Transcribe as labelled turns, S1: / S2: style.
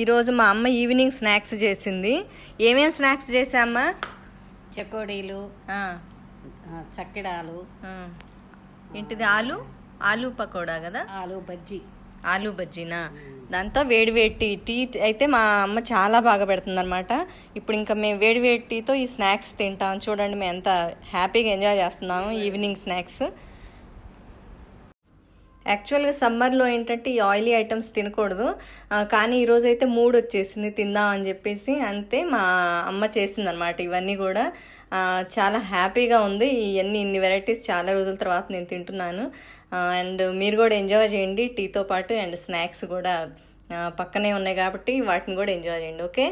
S1: ఈరోజు మా అమ్మ ఈవినింగ్ స్నాక్స్ చేసింది ఏమేమి స్నాక్స్ చేసామ్మా
S2: చకోడీలు చక్కెడాలు ఏంటిది
S1: ఆలు ఆలు పకోడా కదా ఆలు బజ్జీ ఆలు బజ్జీనా దాంతో వేడివేటి టీ అయితే మా అమ్మ చాలా బాగా పెడుతుంది అనమాట ఇప్పుడు ఇంకా మేము వేడివేటితో టీతో ఈ స్నాక్స్ తింటాం చూడండి మేము ఎంత హ్యాపీగా ఎంజాయ్ చేస్తున్నాము ఈవినింగ్ స్నాక్స్ యాక్చువల్గా సమ్మర్లో ఏంటంటే ఈ ఆయిలీ ఐటమ్స్ తినకూడదు కానీ ఈరోజైతే మూడు వచ్చేసింది తిందాం అని చెప్పేసి అంతే మా అమ్మ చేసిందనమాట ఇవన్నీ కూడా చాలా హ్యాపీగా ఉంది ఇవన్నీ ఇన్ని వెరైటీస్ చాలా రోజుల తర్వాత నేను తింటున్నాను అండ్ మీరు కూడా ఎంజాయ్ చేయండి టీతో పాటు అండ్ స్నాక్స్ కూడా పక్కనే ఉన్నాయి కాబట్టి వాటిని కూడా ఎంజాయ్ చేయండి ఓకే